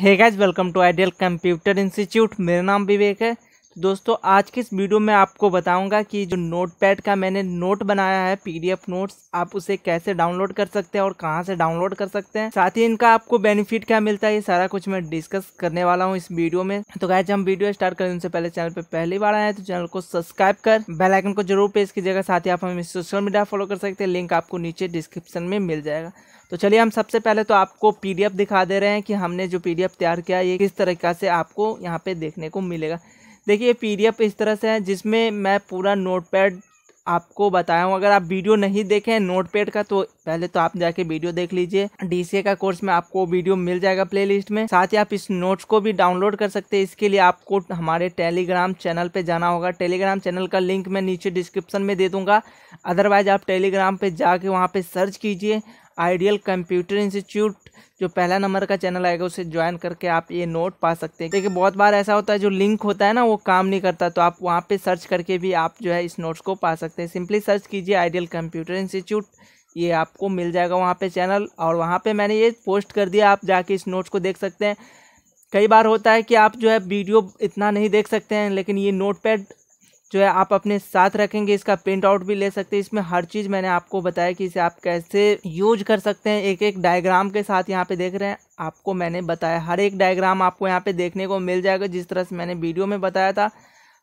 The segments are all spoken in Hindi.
hey guys welcome to ideal computer institute मेरा नाम विवेक है दोस्तों आज की इस वीडियो में आपको बताऊंगा कि जो नोटपैड का मैंने नोट बनाया है पीडीएफ नोट्स आप उसे कैसे डाउनलोड कर सकते हैं और कहां से डाउनलोड कर सकते हैं साथ ही इनका आपको बेनिफिट क्या मिलता है ये सारा कुछ मैं डिस्कस करने वाला हूं इस वीडियो में तो गाय हम वीडियो स्टार्ट करें उनसे पहले चैनल पर पहली बार आए तो चैनल को सब्सक्राइब कर बेलाइकन को जरूर प्रेस कीजिएगा साथ ही आप हमें सोशल मीडिया फॉलो कर सकते हैं लिंक आपको नीचे डिस्क्रिप्शन में मिल जाएगा तो चलिए हम सबसे पहले तो आपको पीडीएफ दिखा दे रहे हैं कि हमने जो पीडीएफ तैयार किया ये किस तरीका से आपको यहाँ पे देखने को मिलेगा देखिए पीडीएफ इस तरह से है जिसमें मैं पूरा नोटपैड आपको बताया हूँ अगर आप वीडियो नहीं देखें नोटपैड का तो पहले तो आप जाके वीडियो देख लीजिए डीसीए का कोर्स में आपको वीडियो मिल जाएगा प्लेलिस्ट में साथ ही आप इस नोट्स को भी डाउनलोड कर सकते हैं इसके लिए आपको हमारे टेलीग्राम चैनल पे जाना होगा टेलीग्राम चैनल का लिंक मैं नीचे डिस्क्रिप्शन में दे दूंगा अदरवाइज आप टेलीग्राम पर जाके वहाँ पर सर्च कीजिए आइडियल कंप्यूटर इंस्टीट्यूट जो पहला नंबर का चैनल आएगा उसे ज्वाइन करके आप ये नोट पा सकते हैं देखिए बहुत बार ऐसा होता है जो लिंक होता है ना वो काम नहीं करता तो आप वहाँ पे सर्च करके भी आप जो है इस नोट्स को पा सकते हैं सिंपली सर्च कीजिए आइडियल कंप्यूटर इंस्टीट्यूट ये आपको मिल जाएगा वहाँ पे चैनल और वहाँ पर मैंने ये पोस्ट कर दिया आप जाके इस नोट्स को देख सकते हैं कई बार होता है कि आप जो है वीडियो इतना नहीं देख सकते हैं लेकिन ये नोट पैड जो है आप अपने साथ रखेंगे इसका प्रिंट आउट भी ले सकते हैं इसमें हर चीज़ मैंने आपको बताया कि इसे आप कैसे यूज कर सकते हैं एक एक डायग्राम के साथ यहाँ पे देख रहे हैं आपको मैंने बताया हर एक डायग्राम आपको यहाँ पे देखने को मिल जाएगा जिस तरह से मैंने वीडियो में बताया था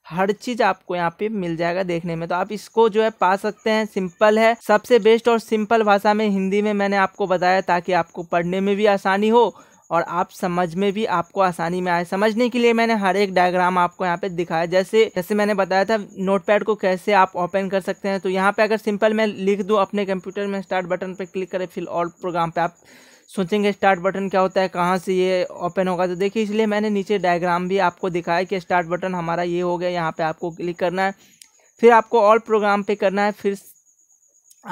हर चीज़ आपको यहाँ पे मिल जाएगा देखने में तो आप इसको जो है पा सकते हैं सिंपल है सबसे बेस्ट और सिंपल भाषा में हिंदी में मैंने आपको बताया ताकि आपको पढ़ने में भी आसानी हो और आप समझ में भी आपको आसानी में आए समझने के लिए मैंने हर एक डायग्राम आपको यहाँ पे दिखाया जैसे जैसे मैंने बताया था नोटपैड को कैसे आप ओपन कर सकते हैं तो यहाँ पे अगर सिंपल मैं लिख दूँ अपने कंप्यूटर में स्टार्ट बटन पर क्लिक करें फिर और प्रोग्राम पर आप सोचेंगे स्टार्ट बटन क्या होता है कहाँ से ये ओपन होगा तो देखिए इसलिए मैंने नीचे डायग्राम भी आपको दिखाया कि स्टार्ट बटन हमारा ये हो गया यहाँ पर आपको क्लिक करना है फिर आपको ऑल प्रोग्राम पे करना है फिर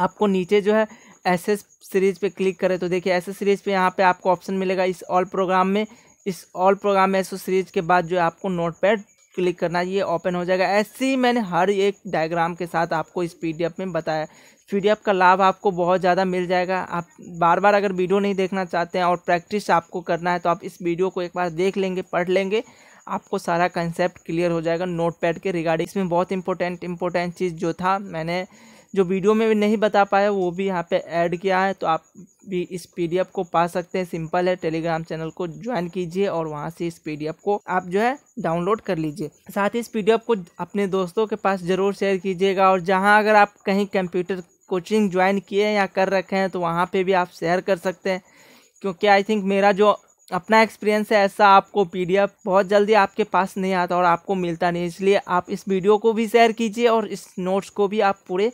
आपको नीचे जो है एसएस सीरीज़ पे क्लिक करें तो देखिए एसएस सीरीज़ पे यहाँ पे आपको ऑप्शन मिलेगा इस ऑल प्रोग्राम में इस ऑल प्रोग्राम में एस सीरीज़ के बाद जो है आपको नोट पैड क्लिक करना ये ओपन हो जाएगा ऐसे ही मैंने हर एक डायग्राम के साथ आपको इस पी में बताया पी का लाभ आपको बहुत ज़्यादा मिल जाएगा आप बार बार अगर वीडियो नहीं देखना चाहते हैं और प्रैक्टिस आपको करना है तो आप इस वीडियो को एक बार देख लेंगे पढ़ लेंगे आपको सारा कंसेप्ट क्लियर हो जाएगा नोटपैड के रिगार्डिंग इसमें बहुत इंपॉर्टेंट इंपॉर्टेंट चीज़ जो था मैंने जो वीडियो में भी नहीं बता पाया वो भी यहाँ पे ऐड किया है तो आप भी इस पीडीएफ को पा सकते हैं सिंपल है टेलीग्राम चैनल को ज्वाइन कीजिए और वहाँ से इस पीडीएफ को आप जो है डाउनलोड कर लीजिए साथ ही इस पीडीएफ को अपने दोस्तों के पास ज़रूर शेयर कीजिएगा और जहाँ अगर आप कहीं कंप्यूटर कोचिंग ज्वाइन किए हैं या कर रखे हैं तो वहाँ पर भी आप शेयर कर सकते हैं क्योंकि आई थिंक मेरा जो अपना एक्सपीरियंस है ऐसा आपको पीडीएफ बहुत जल्दी आपके पास नहीं आता और आपको मिलता नहीं इसलिए आप इस वीडियो को भी शेयर कीजिए और इस नोट्स को भी आप पूरे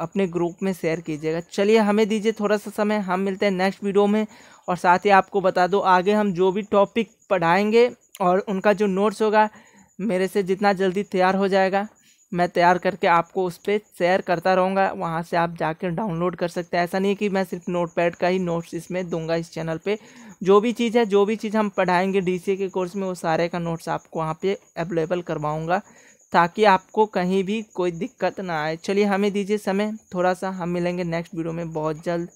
अपने ग्रुप में शेयर कीजिएगा चलिए हमें दीजिए थोड़ा सा समय हम मिलते हैं नेक्स्ट वीडियो में और साथ ही आपको बता दो आगे हम जो भी टॉपिक पढ़ाएंगे और उनका जो नोट्स होगा मेरे से जितना जल्दी तैयार हो जाएगा मैं तैयार करके आपको उस पर शेयर करता रहूँगा वहाँ से आप जाकर डाउनलोड कर सकते हैं ऐसा नहीं है कि मैं सिर्फ नोटपैड का ही नोट्स इसमें दूंगा इस चैनल पे जो भी चीज़ है जो भी चीज़ हम पढ़ाएंगे डीसी के कोर्स में वो सारे का नोट्स आपको वहाँ पे अवेलेबल करवाऊँगा ताकि आपको कहीं भी कोई दिक्कत ना आए चलिए हमें दीजिए समय थोड़ा सा हम मिलेंगे नेक्स्ट वीडियो में बहुत जल्द